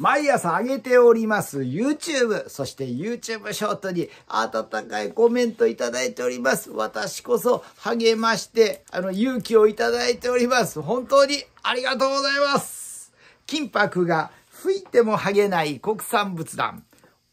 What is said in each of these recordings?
毎朝上げております YouTube、そして YouTube ショートに温かいコメントいただいております。私こそ励まして、あの、勇気をいただいております。本当にありがとうございます。金箔が吹いても剥げない国産仏壇。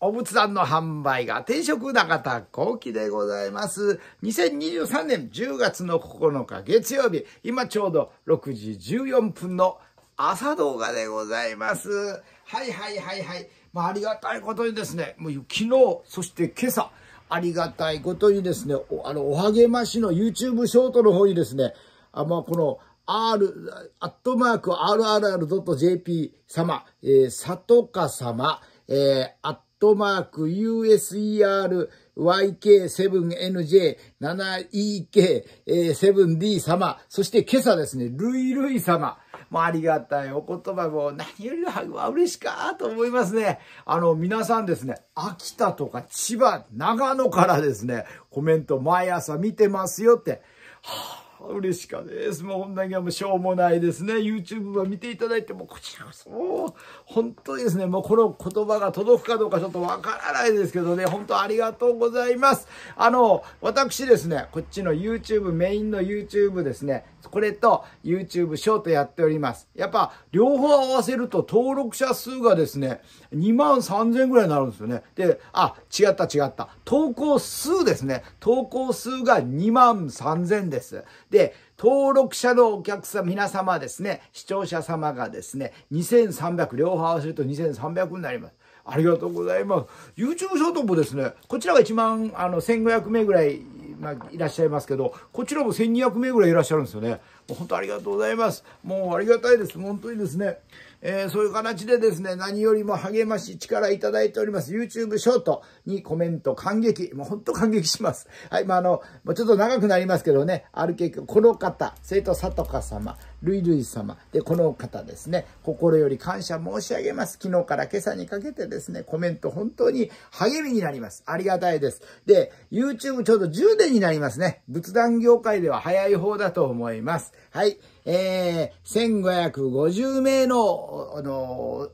お仏壇の販売が定食中田後期でございます。2023年10月の9日月曜日、今ちょうど6時14分の朝動画でございます。はいはいはいはい。まあ、ありがたいことにですね、もう昨日、そして今朝、ありがたいことにですね、おあの、お励ましの YouTube ショートの方にですね、あまあ、この、r、アットマーク rrr.jp 様、えー、さとか様、えー、アットマーク user YK7NJ7EK7D 様、そして今朝ですね、ルイルイ様、もうありがたいお言葉も何よりは嬉しかと思いますね。あの、皆さんですね、秋田とか千葉、長野からですね、コメント毎朝見てますよって、はあ嬉しかったです。もうこんだけはもうしょうもないですね。YouTube は見ていただいても、こちらこそ、もう本当にですね、もうこの言葉が届くかどうかちょっとわからないですけどね、本当ありがとうございます。あの、私ですね、こっちの YouTube、メインの YouTube ですね、これと YouTube ショートやっております。やっぱ、両方合わせると登録者数がですね、2万3000ぐらいになるんですよね。で、あ、違った違った。投稿数ですね。投稿数が2万3000です。で、登録者のお客さん、皆様ですね、視聴者様がですね、2300、両方合わせると2300になります。ありがとうございます。YouTube ショートもですね、こちらが1万あの1500名ぐらい、まあ、いらっしゃいますけど、こちらも1200名ぐらいいらっしゃるんですよね。もう本当ありがとうございます。もうありがたいです。本当にですね。えー、そういう形でですね、何よりも励まし、力いただいております。YouTube ショートにコメント感激。もう本当感激します。はい、まあ、あの、ちょっと長くなりますけどね、ある結局、この方、生徒さとか様、ルイルイ様。で、この方ですね、心より感謝申し上げます。昨日から今朝にかけてですね、コメント本当に励みになります。ありがたいです。で、YouTube ちょうど10年になりますね。仏壇業界では早い方だと思います。はい。えー、1550名の、あの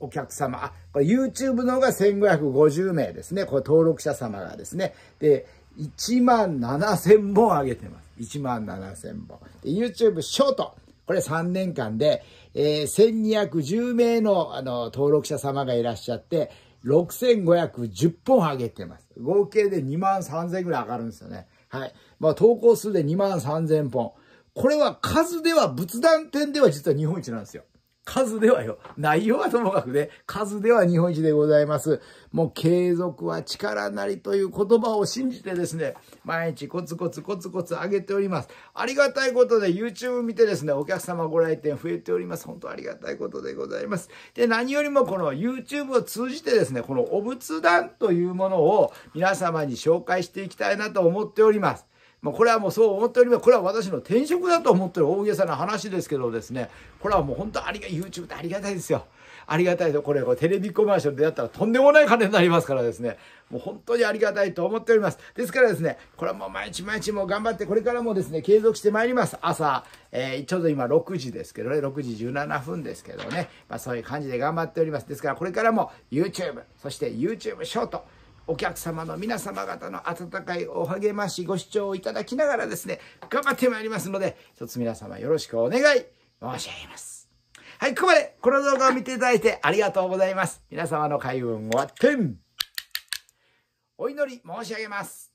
お客様、あ、これ YouTube の方が1550名ですね。これ登録者様がですね。で、1万7000本上げてます。1万7000本。YouTube ショート。これ3年間で、えー、1210名の、あの、登録者様がいらっしゃって、6510本上げてます。合計で2万3000ぐらい上がるんですよね。はい。まあ、投稿数で2万3000本。これは数では、仏壇店では実は日本一なんですよ。数ではよ。内容はともかくね、数では日本一でございます。もう継続は力なりという言葉を信じてですね、毎日コツコツコツコツ上げております。ありがたいことで YouTube 見てですね、お客様ご来店増えております。本当ありがたいことでございます。で、何よりもこの YouTube を通じてですね、このお仏壇というものを皆様に紹介していきたいなと思っております。まあ、これはもうそう思っております。これは私の転職だと思ってる大げさな話ですけどですね、これはもう本当ありが、YouTube ってありがたいですよ。ありがたいと、これ、こテレビコマーシャルでやったらとんでもない金になりますからですね、もう本当にありがたいと思っております。ですからですね、これはもう毎日毎日もう頑張って、これからもですね、継続してまいります。朝、えー、ちょうど今6時ですけどね、6時17分ですけどね、まあそういう感じで頑張っております。ですからこれからも YouTube、そして YouTube ショート、お客様の皆様方の温かいお励まし、ご視聴いただきながらですね、頑張ってまいりますので、一つ皆様よろしくお願い申し上げます。はい、ここまで、この動画を見ていただいてありがとうございます。皆様の開運をわってんお祈り申し上げます。